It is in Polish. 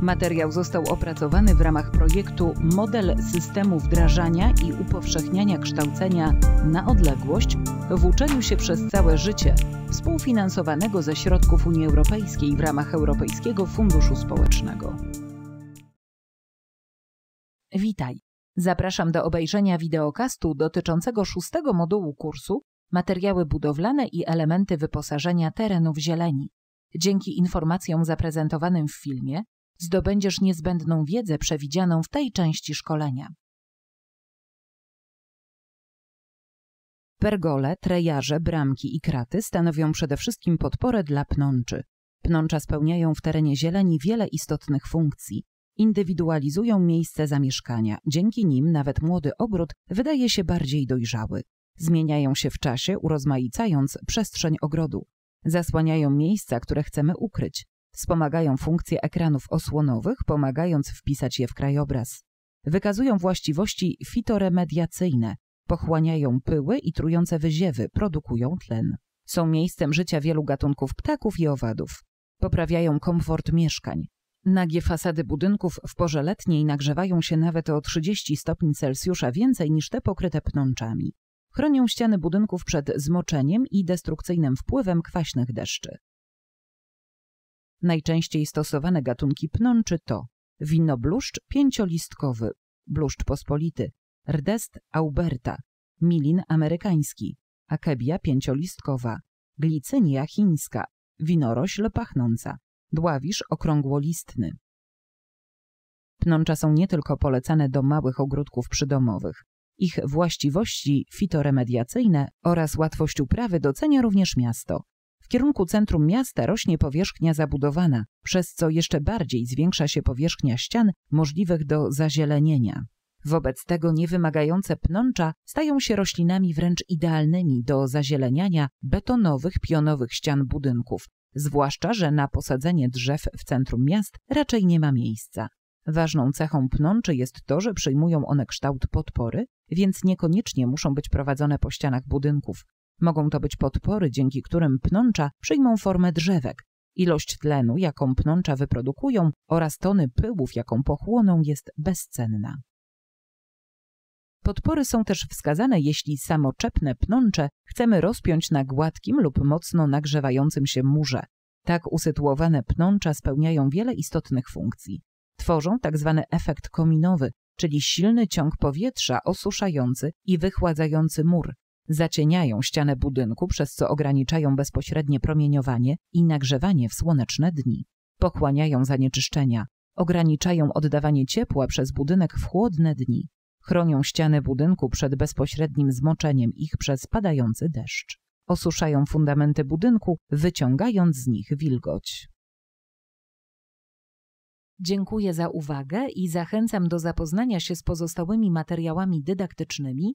Materiał został opracowany w ramach projektu Model systemu wdrażania i upowszechniania kształcenia na odległość w uczeniu się przez całe życie, współfinansowanego ze środków Unii Europejskiej w ramach Europejskiego Funduszu Społecznego. Witaj. Zapraszam do obejrzenia wideokastu dotyczącego szóstego modułu kursu Materiały budowlane i elementy wyposażenia terenów zieleni. Dzięki informacjom zaprezentowanym w filmie zdobędziesz niezbędną wiedzę przewidzianą w tej części szkolenia. Pergole, trejarze, bramki i kraty stanowią przede wszystkim podporę dla pnączy. Pnącza spełniają w terenie zieleni wiele istotnych funkcji. Indywidualizują miejsce zamieszkania. Dzięki nim nawet młody ogród wydaje się bardziej dojrzały. Zmieniają się w czasie, urozmaicając przestrzeń ogrodu. Zasłaniają miejsca, które chcemy ukryć. Wspomagają funkcje ekranów osłonowych, pomagając wpisać je w krajobraz. Wykazują właściwości fitoremediacyjne, pochłaniają pyły i trujące wyziewy, produkują tlen. Są miejscem życia wielu gatunków ptaków i owadów. Poprawiają komfort mieszkań. Nagie fasady budynków w porze letniej nagrzewają się nawet o 30 stopni Celsjusza więcej niż te pokryte pnączami. Chronią ściany budynków przed zmoczeniem i destrukcyjnym wpływem kwaśnych deszczy. Najczęściej stosowane gatunki pnączy to winobluszcz pięciolistkowy, bluszcz pospolity, rdest alberta, milin amerykański, akebia pięciolistkowa, glicynia chińska, winorośl pachnąca, dławisz okrągłolistny. Pnącza są nie tylko polecane do małych ogródków przydomowych. Ich właściwości fitoremediacyjne oraz łatwość uprawy docenia również miasto. W kierunku centrum miasta rośnie powierzchnia zabudowana, przez co jeszcze bardziej zwiększa się powierzchnia ścian możliwych do zazielenienia. Wobec tego niewymagające pnącza stają się roślinami wręcz idealnymi do zazieleniania betonowych, pionowych ścian budynków, zwłaszcza, że na posadzenie drzew w centrum miast raczej nie ma miejsca. Ważną cechą pnączy jest to, że przyjmują one kształt podpory, więc niekoniecznie muszą być prowadzone po ścianach budynków. Mogą to być podpory, dzięki którym pnącza przyjmą formę drzewek. Ilość tlenu, jaką pnącza wyprodukują oraz tony pyłów, jaką pochłoną, jest bezcenna. Podpory są też wskazane, jeśli samoczepne pnącze chcemy rozpiąć na gładkim lub mocno nagrzewającym się murze. Tak usytuowane pnącza spełniają wiele istotnych funkcji. Tworzą tzw. Tak efekt kominowy, czyli silny ciąg powietrza osuszający i wychładzający mur. Zacieniają ścianę budynku, przez co ograniczają bezpośrednie promieniowanie i nagrzewanie w słoneczne dni. Pochłaniają zanieczyszczenia, ograniczają oddawanie ciepła przez budynek w chłodne dni. Chronią ściany budynku przed bezpośrednim zmoczeniem ich przez padający deszcz. Osuszają fundamenty budynku, wyciągając z nich wilgoć. Dziękuję za uwagę i zachęcam do zapoznania się z pozostałymi materiałami dydaktycznymi